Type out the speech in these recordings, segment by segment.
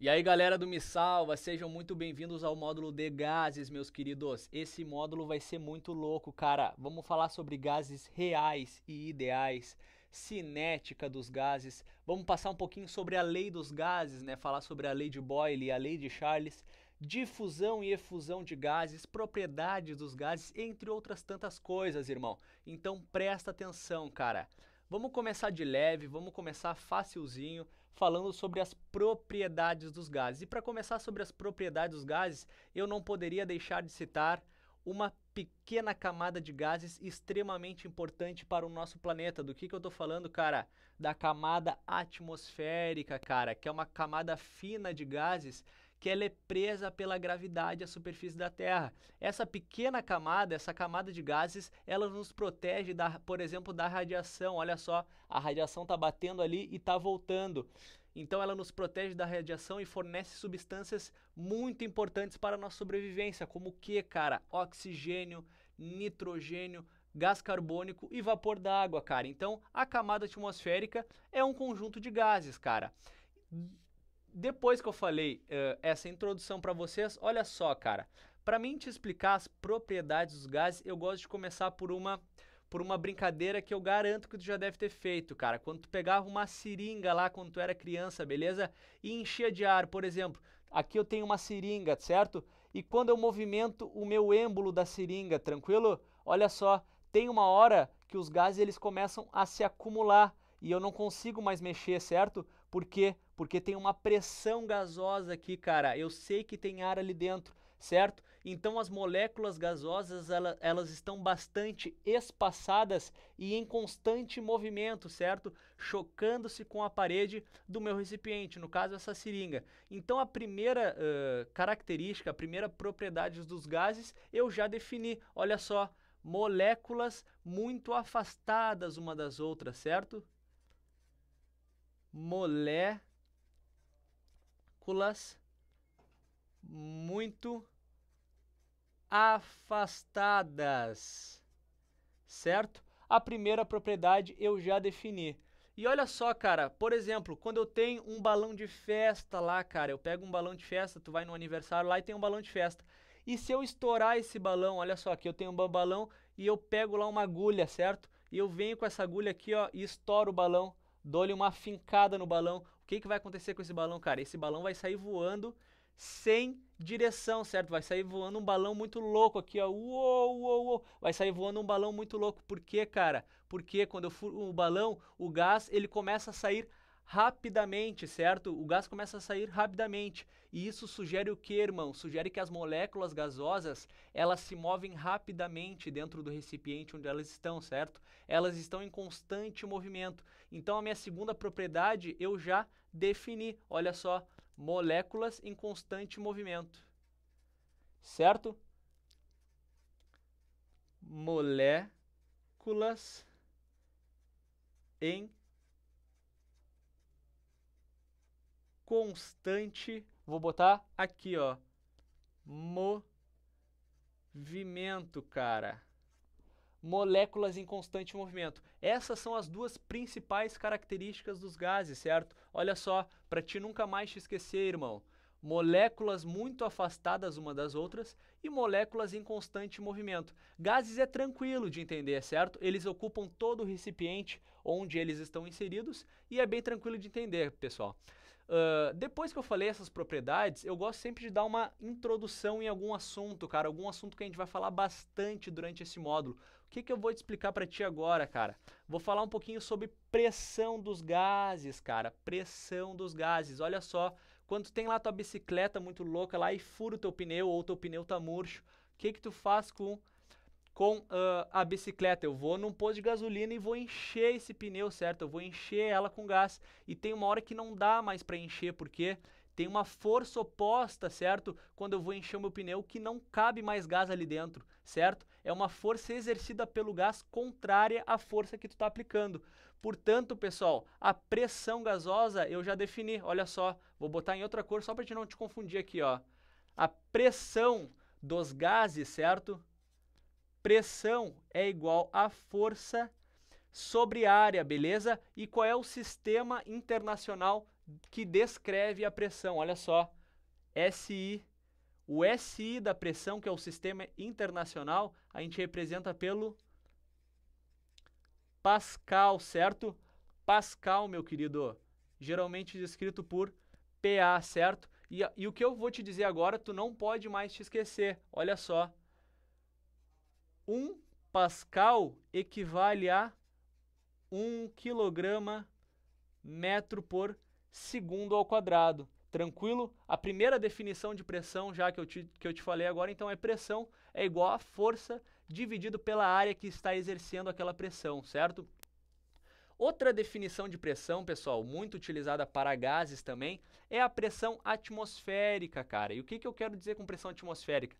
E aí, galera do Me Salva, sejam muito bem-vindos ao módulo de gases, meus queridos. Esse módulo vai ser muito louco, cara. Vamos falar sobre gases reais e ideais, cinética dos gases. Vamos passar um pouquinho sobre a lei dos gases, né? Falar sobre a lei de Boyle e a lei de Charles, difusão e efusão de gases, propriedades dos gases, entre outras tantas coisas, irmão. Então presta atenção, cara. Vamos começar de leve, vamos começar facilzinho falando sobre as propriedades dos gases. E para começar sobre as propriedades dos gases, eu não poderia deixar de citar uma pequena camada de gases extremamente importante para o nosso planeta. Do que, que eu estou falando, cara? Da camada atmosférica, cara, que é uma camada fina de gases que ela é presa pela gravidade à superfície da Terra. Essa pequena camada, essa camada de gases, ela nos protege, da, por exemplo, da radiação. Olha só, a radiação está batendo ali e está voltando. Então ela nos protege da radiação e fornece substâncias muito importantes para a nossa sobrevivência, como o que, cara? Oxigênio, nitrogênio, gás carbônico e vapor d'água, cara. Então, a camada atmosférica é um conjunto de gases, cara. Depois que eu falei uh, essa introdução para vocês, olha só, cara. Para mim te explicar as propriedades dos gases, eu gosto de começar por uma por uma brincadeira que eu garanto que tu já deve ter feito, cara. Quando tu pegava uma seringa lá quando tu era criança, beleza? E enchia de ar, por exemplo. Aqui eu tenho uma seringa, certo? E quando eu movimento o meu êmbolo da seringa, tranquilo? Olha só, tem uma hora que os gases eles começam a se acumular e eu não consigo mais mexer, certo? Por quê? Porque tem uma pressão gasosa aqui, cara. Eu sei que tem ar ali dentro certo? Então as moléculas gasosas ela, elas estão bastante espaçadas e em constante movimento, certo? Chocando-se com a parede do meu recipiente, no caso essa seringa. Então a primeira uh, característica, a primeira propriedade dos gases eu já defini. Olha só, moléculas muito afastadas uma das outras, certo? Moléculas muito afastadas, certo? A primeira propriedade eu já defini. E olha só, cara, por exemplo, quando eu tenho um balão de festa lá, cara, eu pego um balão de festa, tu vai no aniversário lá e tem um balão de festa. E se eu estourar esse balão, olha só, aqui eu tenho um balão e eu pego lá uma agulha, certo? E eu venho com essa agulha aqui, ó, e estouro o balão, dou-lhe uma fincada no balão. O que, que vai acontecer com esse balão, cara? Esse balão vai sair voando sem direção, certo? Vai sair voando um balão muito louco aqui, ó. Uou, uou, uou. Vai sair voando um balão muito louco. Por quê, cara? Porque quando eu furo o balão, o gás ele começa a sair rapidamente, certo? O gás começa a sair rapidamente. E isso sugere o que, irmão? Sugere que as moléculas gasosas, elas se movem rapidamente dentro do recipiente onde elas estão, certo? Elas estão em constante movimento. Então a minha segunda propriedade eu já defini. Olha só, moléculas em constante movimento. Certo? Moléculas em constante, vou botar aqui, ó, movimento, cara moléculas em constante movimento. Essas são as duas principais características dos gases, certo? Olha só, para ti nunca mais te esquecer, irmão. Moléculas muito afastadas uma das outras e moléculas em constante movimento. Gases é tranquilo de entender, certo? Eles ocupam todo o recipiente onde eles estão inseridos e é bem tranquilo de entender, pessoal. Uh, depois que eu falei essas propriedades, eu gosto sempre de dar uma introdução em algum assunto, cara, algum assunto que a gente vai falar bastante durante esse módulo, o que, que eu vou te explicar para ti agora, cara? Vou falar um pouquinho sobre pressão dos gases, cara. Pressão dos gases. Olha só, quando tu tem lá tua bicicleta muito louca lá e fura o teu pneu ou teu pneu tá murcho, o que que tu faz com com uh, a bicicleta. Eu vou num posto de gasolina e vou encher esse pneu, certo? Eu vou encher ela com gás. E tem uma hora que não dá mais para encher, porque tem uma força oposta, certo? Quando eu vou encher o meu pneu, que não cabe mais gás ali dentro, certo? é uma força exercida pelo gás contrária à força que tu está aplicando. Portanto, pessoal, a pressão gasosa eu já defini. Olha só, vou botar em outra cor só para a gente não te confundir aqui, ó. A pressão dos gases, certo? Pressão é igual à força sobre área, beleza? E qual é o sistema internacional que descreve a pressão? Olha só, SI o SI da pressão, que é o sistema internacional, a gente representa pelo Pascal, certo? Pascal, meu querido, geralmente descrito por PA, certo? E, e o que eu vou te dizer agora, tu não pode mais te esquecer. Olha só. um Pascal equivale a um quilograma metro por segundo ao quadrado. Tranquilo? A primeira definição de pressão, já que eu te, que eu te falei agora, então é pressão é igual a força dividido pela área que está exercendo aquela pressão, certo? Outra definição de pressão, pessoal, muito utilizada para gases também, é a pressão atmosférica, cara. E o que, que eu quero dizer com pressão atmosférica?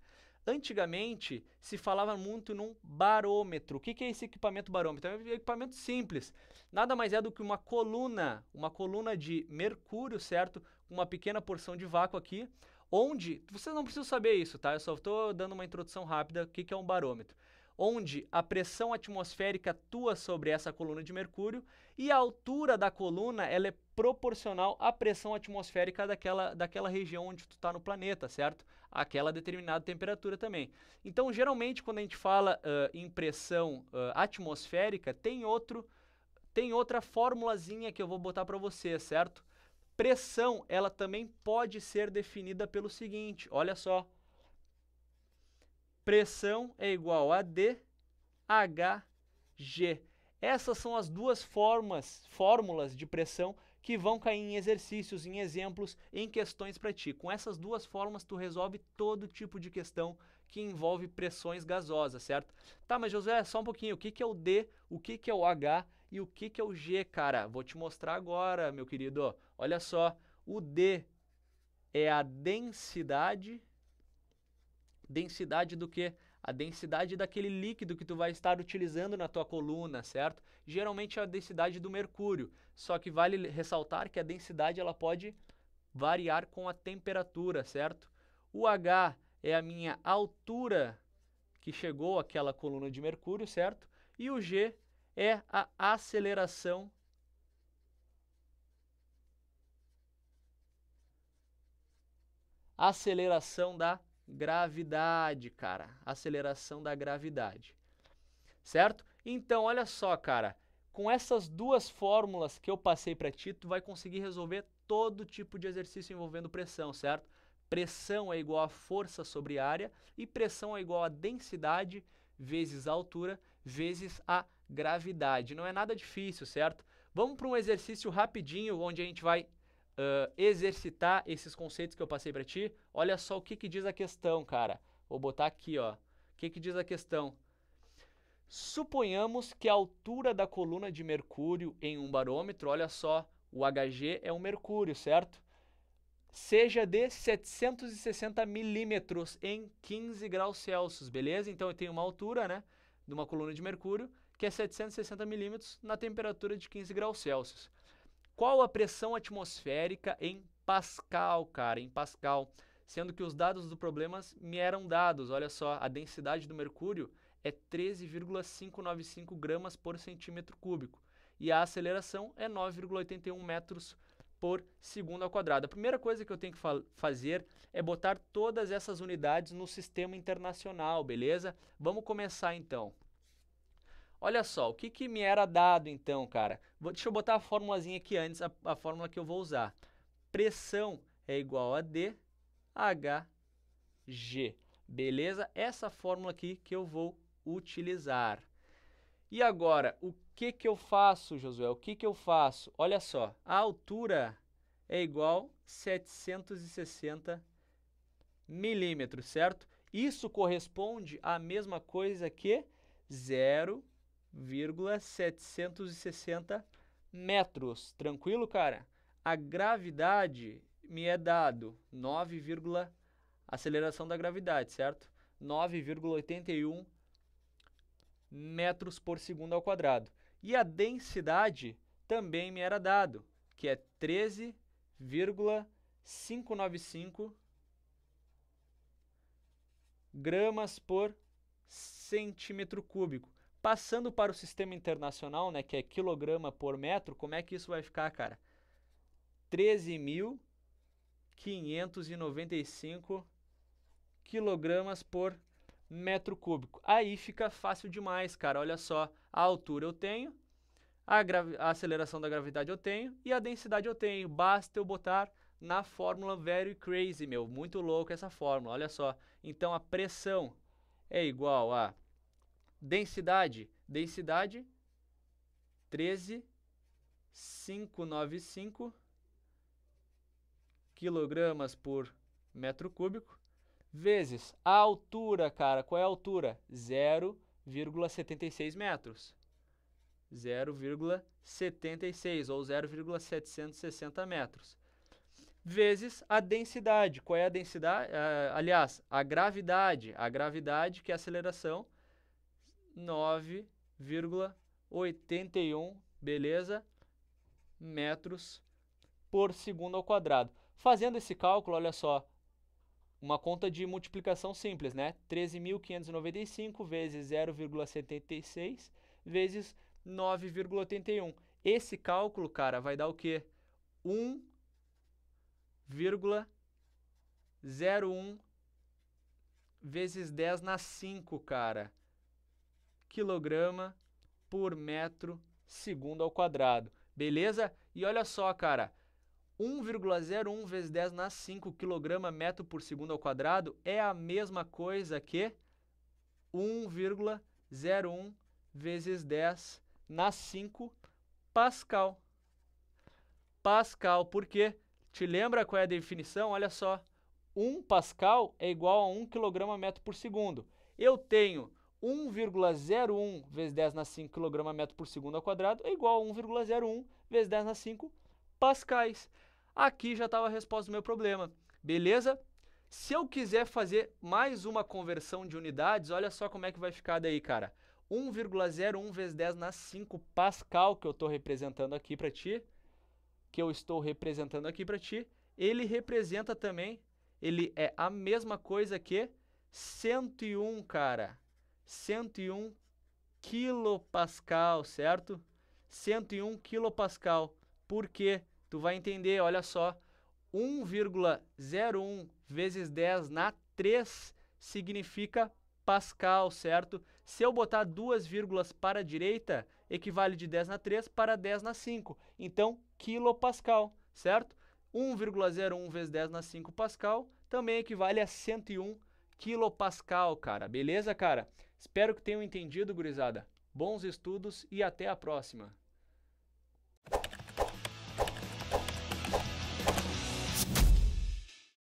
Antigamente se falava muito num barômetro. O que, que é esse equipamento barômetro? É um equipamento simples. Nada mais é do que uma coluna, uma coluna de mercúrio, certo? uma pequena porção de vácuo aqui, onde, vocês não precisam saber isso, tá? Eu só estou dando uma introdução rápida, o que, que é um barômetro? Onde a pressão atmosférica atua sobre essa coluna de mercúrio e a altura da coluna ela é proporcional à pressão atmosférica daquela, daquela região onde tu está no planeta, certo? Aquela determinada temperatura também. Então, geralmente, quando a gente fala uh, em pressão uh, atmosférica, tem outro tem outra formulazinha que eu vou botar para você, certo? Pressão, ela também pode ser definida pelo seguinte, olha só. Pressão é igual a DHG. Essas são as duas formas, fórmulas de pressão que vão cair em exercícios, em exemplos, em questões para ti. Com essas duas formas, tu resolve todo tipo de questão que envolve pressões gasosas, certo? Tá, mas Josué, só um pouquinho, o que, que é o D, o que, que é o H e o que, que é o G, cara? Vou te mostrar agora, meu querido. Olha só, o D é a densidade, densidade do que? a densidade daquele líquido que tu vai estar utilizando na tua coluna, certo? Geralmente é a densidade do mercúrio, só que vale ressaltar que a densidade ela pode variar com a temperatura, certo? O H é a minha altura que chegou àquela coluna de mercúrio, certo? E o G é a aceleração aceleração da gravidade, cara. Aceleração da gravidade. Certo? Então, olha só, cara, com essas duas fórmulas que eu passei para ti, tu vai conseguir resolver todo tipo de exercício envolvendo pressão, certo? Pressão é igual a força sobre área e pressão é igual a densidade vezes a altura vezes a gravidade. Não é nada difícil, certo? Vamos para um exercício rapidinho onde a gente vai uh, exercitar esses conceitos que eu passei para ti. Olha só o que, que diz a questão, cara. Vou botar aqui, ó. O que, que diz a questão? Suponhamos que a altura da coluna de mercúrio em um barômetro, olha só, o Hg é um mercúrio, certo? seja de 760 milímetros em 15 graus Celsius, beleza? Então eu tenho uma altura, né, de uma coluna de mercúrio que é 760 milímetros na temperatura de 15 graus Celsius. Qual a pressão atmosférica em Pascal, cara? Em Pascal, sendo que os dados do problema me eram dados. Olha só, a densidade do mercúrio é 13,595 gramas por centímetro cúbico e a aceleração é 9,81 metros por por segundo ao quadrado. A primeira coisa que eu tenho que fa fazer é botar todas essas unidades no sistema internacional, beleza? Vamos começar então. Olha só, o que, que me era dado então, cara? Vou, deixa eu botar a formulazinha aqui antes, a, a fórmula que eu vou usar. Pressão é igual a DHG, beleza? Essa fórmula aqui que eu vou utilizar. E agora, o que, que eu faço, Josué? O que, que eu faço? Olha só, a altura é igual 760 milímetros, certo? Isso corresponde à mesma coisa que 0,760 metros. Tranquilo, cara? A gravidade me é dado 9, aceleração da gravidade, certo? 9,81 metros por segundo ao quadrado. E a densidade também me era dado, que é 13,595 gramas por centímetro cúbico. Passando para o sistema internacional, né, que é quilograma por metro, como é que isso vai ficar, cara? 13.595 quilogramas por metro cúbico. Aí fica fácil demais, cara. Olha só, a altura eu tenho, a, a, aceleração da gravidade eu tenho e a densidade eu tenho. Basta eu botar na fórmula very crazy, meu. Muito louco essa fórmula, olha só. Então a pressão é igual a densidade, densidade 13,595 quilogramas por metro cúbico vezes a altura, cara, qual é a altura? 0,76 metros. 0,76 ou 0,760 metros. Vezes a densidade. Qual é a densidade? Ah, aliás, a gravidade. A gravidade, que é a aceleração, 9,81, beleza? Metros por segundo ao quadrado. Fazendo esse cálculo, olha só, uma conta de multiplicação simples, né? 13.595 vezes 0,76 vezes 9,81. Esse cálculo, cara, vai dar o quê? 1,01 vezes 10 na 5, cara. Quilograma por metro segundo ao quadrado. Beleza? E olha só, cara. 1,01 vezes 10 na 5 kg metro por segundo ao quadrado é a mesma coisa que 1,01 vezes 10 na 5 Pascal. Pascal, por quê? Te lembra qual é a definição? Olha só. 1 Pascal é igual a 1 kg metro por segundo. Eu tenho 1,01 vezes 10 na 5 kg metro por segundo ao quadrado é igual a 1,01 vezes 10 na 5 pascais. Aqui já estava a resposta do meu problema. Beleza? Se eu quiser fazer mais uma conversão de unidades, olha só como é que vai ficar daí, cara. 1,01 vezes 10 na 5 Pascal, que eu estou representando aqui para ti, que eu estou representando aqui para ti, ele representa também, ele é a mesma coisa que 101, cara. 101 kilopascal, certo? 101 kilopascal. Por quê? tu vai entender, olha só, 1,01 vezes 10 na 3 significa Pascal, certo? Se eu botar duas vírgulas para a direita, equivale de 10 na 3 para 10 na 5. Então, quilopascal, certo? 1,01 vezes 10 na 5 pascal também equivale a 101 quilopascal, cara. Beleza, cara? Espero que tenham entendido, gurizada. Bons estudos e até a próxima.